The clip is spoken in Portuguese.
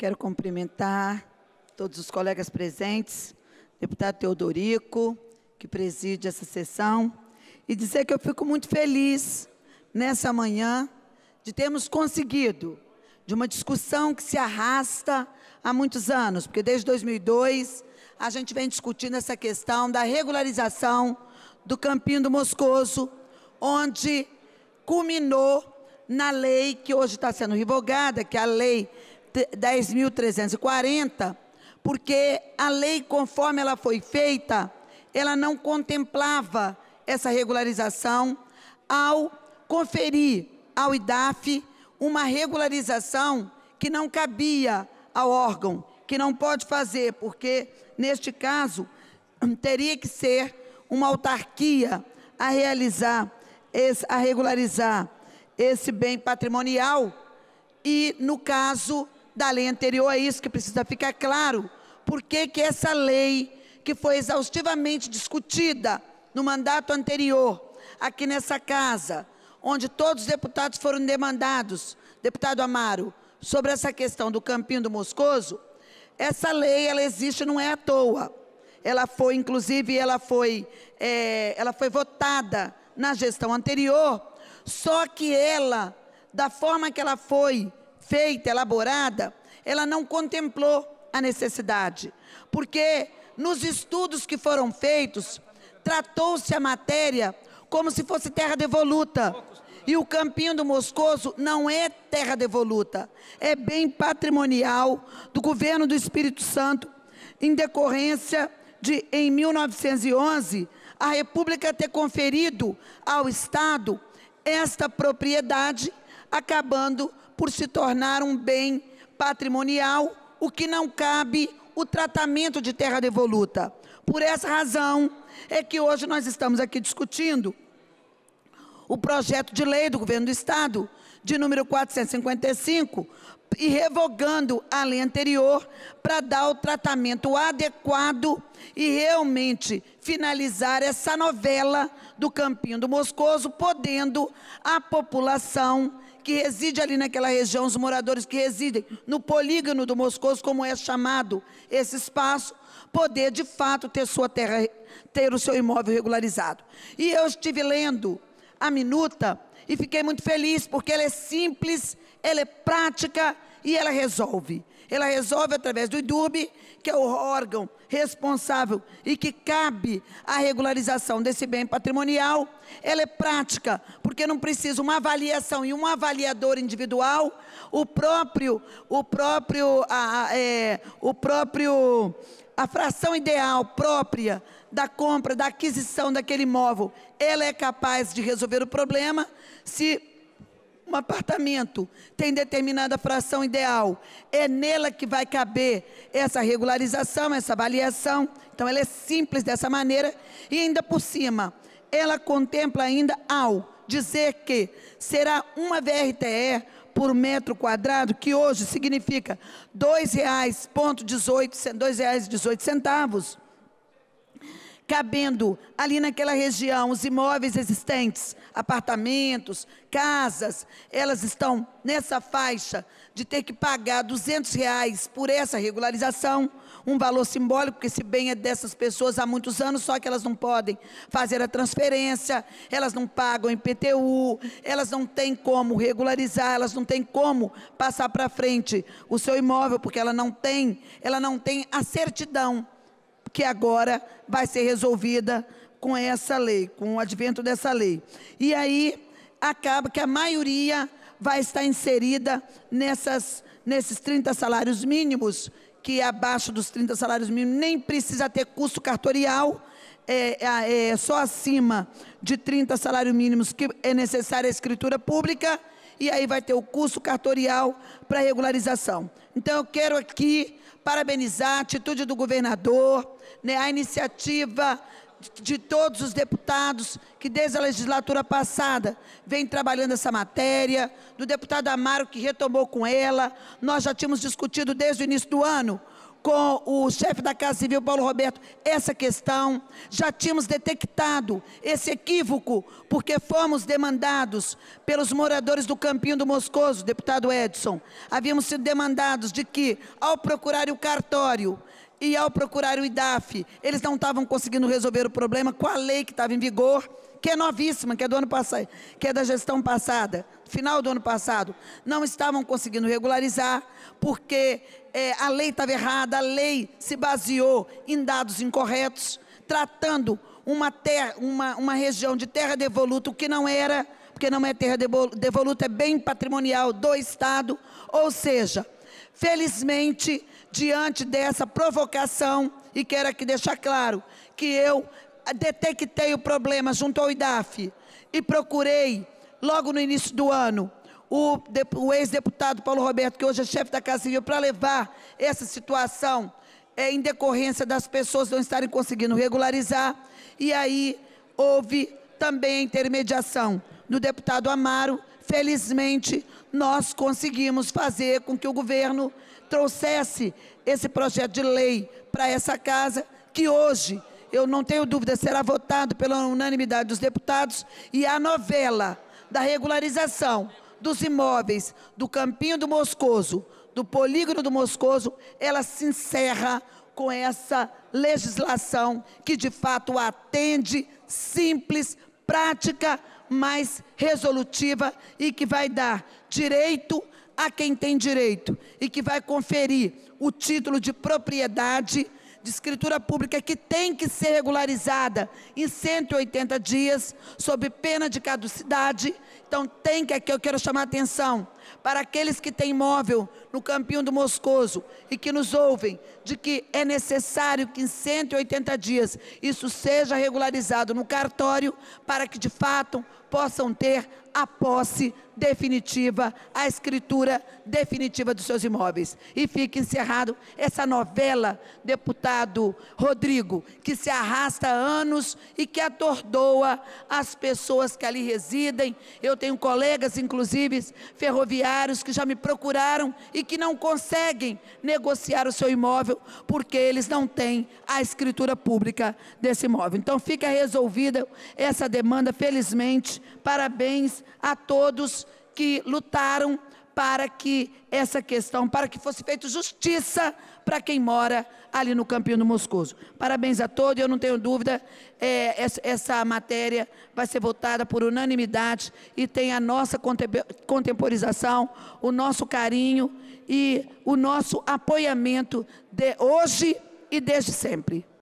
Quero cumprimentar todos os colegas presentes, deputado Teodorico, que preside essa sessão, e dizer que eu fico muito feliz nessa manhã de termos conseguido, de uma discussão que se arrasta há muitos anos, porque desde 2002 a gente vem discutindo essa questão da regularização do Campinho do Moscoso, onde culminou na lei que hoje está sendo revogada, que é a Lei 10.340, porque a lei, conforme ela foi feita, ela não contemplava essa regularização ao conferir ao IDAF uma regularização que não cabia ao órgão, que não pode fazer, porque, neste caso, teria que ser uma autarquia a realizar, a regularizar esse bem patrimonial e, no caso, da lei anterior a isso, que precisa ficar claro por que, essa lei, que foi exaustivamente discutida no mandato anterior, aqui nessa casa, onde todos os deputados foram demandados, deputado Amaro, sobre essa questão do campinho do Moscoso, essa lei, ela existe, não é à toa. Ela foi, inclusive, ela foi, é, ela foi votada na gestão anterior, só que ela, da forma que ela foi feita, elaborada, ela não contemplou a necessidade, porque nos estudos que foram feitos, tratou-se a matéria como se fosse terra devoluta. E o Campinho do Moscoso não é terra devoluta, é bem patrimonial do governo do Espírito Santo, em decorrência de, em 1911, a República ter conferido ao Estado esta propriedade, acabando por se tornar um bem patrimonial, o que não cabe o tratamento de terra devoluta. Por essa razão é que hoje nós estamos aqui discutindo o projeto de lei do governo do estado de número 455 e revogando a lei anterior para dar o tratamento adequado e realmente finalizar essa novela do Campinho do Moscoso, podendo a população que reside ali naquela região, os moradores que residem no polígono do Moscoso, como é chamado esse espaço, poder de fato ter sua terra, ter o seu imóvel regularizado. E eu estive lendo a minuta e fiquei muito feliz, porque ela é simples, ela é prática e ela resolve ela resolve através do IDURB, que é o órgão responsável e que cabe à regularização desse bem patrimonial. Ela é prática, porque não precisa uma avaliação e um avaliador individual. O próprio, o próprio, a, a é, o próprio, a fração ideal própria da compra, da aquisição daquele imóvel, ela é capaz de resolver o problema se um apartamento tem determinada fração ideal, é nela que vai caber essa regularização, essa avaliação. Então, ela é simples dessa maneira e ainda por cima, ela contempla ainda ao dizer que será uma VRTE por metro quadrado, que hoje significa R$ 2,18 centavos, cabendo ali naquela região os imóveis existentes, apartamentos, casas, elas estão nessa faixa de ter que pagar 200 reais por essa regularização, um valor simbólico, porque esse bem é dessas pessoas há muitos anos, só que elas não podem fazer a transferência, elas não pagam IPTU, elas não têm como regularizar, elas não têm como passar para frente o seu imóvel, porque ela não tem, ela não tem a certidão que agora vai ser resolvida com essa lei, com o advento dessa lei. E aí acaba que a maioria vai estar inserida nessas, nesses 30 salários mínimos, que abaixo dos 30 salários mínimos nem precisa ter custo cartorial é, é, é, só acima de 30 salários mínimos que é necessária a escritura pública, e aí vai ter o curso cartorial para regularização. Então eu quero aqui parabenizar a atitude do governador, né, a iniciativa de todos os deputados que desde a legislatura passada vem trabalhando essa matéria, do deputado Amaro que retomou com ela. Nós já tínhamos discutido desde o início do ano com o chefe da Casa Civil, Paulo Roberto, essa questão. Já tínhamos detectado esse equívoco, porque fomos demandados pelos moradores do Campinho do Moscoso, deputado Edson. Havíamos sido demandados de que, ao procurar o cartório, e ao procurar o IDAF, eles não estavam conseguindo resolver o problema com a lei que estava em vigor, que é novíssima, que é do ano passado, que é da gestão passada, final do ano passado, não estavam conseguindo regularizar, porque é, a lei estava errada, a lei se baseou em dados incorretos, tratando uma, terra, uma, uma região de terra devoluta, o que não era, porque não é terra devoluta, é bem patrimonial do Estado, ou seja, felizmente, diante dessa provocação, e quero aqui deixar claro que eu detectei o problema junto ao IDAF e procurei, logo no início do ano, o, o ex-deputado Paulo Roberto, que hoje é chefe da Casa Civil, para levar essa situação é, em decorrência das pessoas não estarem conseguindo regularizar. E aí houve também a intermediação do deputado Amaro. Felizmente, nós conseguimos fazer com que o governo trouxesse esse projeto de lei para essa casa, que hoje eu não tenho dúvida, será votado pela unanimidade dos deputados e a novela da regularização dos imóveis do Campinho do Moscoso, do Polígono do Moscoso, ela se encerra com essa legislação que de fato atende, simples, prática, mas resolutiva e que vai dar direito a quem tem direito e que vai conferir o título de propriedade de escritura pública que tem que ser regularizada em 180 dias, sob pena de caducidade. Então tem que aqui eu quero chamar a atenção para aqueles que têm imóvel no Campinho do Moscoso e que nos ouvem, de que é necessário que em 180 dias isso seja regularizado no cartório, para que de fato possam ter a posse definitiva, a escritura definitiva dos seus imóveis. E fica encerrado essa novela, deputado Rodrigo, que se arrasta há anos e que atordoa as pessoas que ali residem. Eu tenho colegas, inclusive, ferroviários imobiliários que já me procuraram e que não conseguem negociar o seu imóvel porque eles não têm a escritura pública desse imóvel. Então fica resolvida essa demanda, felizmente. Parabéns a todos que lutaram para que essa questão, para que fosse feita justiça para quem mora ali no Campinho do Moscoso. Parabéns a todos, eu não tenho dúvida, é, essa matéria vai ser votada por unanimidade e tem a nossa contemporização, o nosso carinho e o nosso apoiamento de hoje e desde sempre.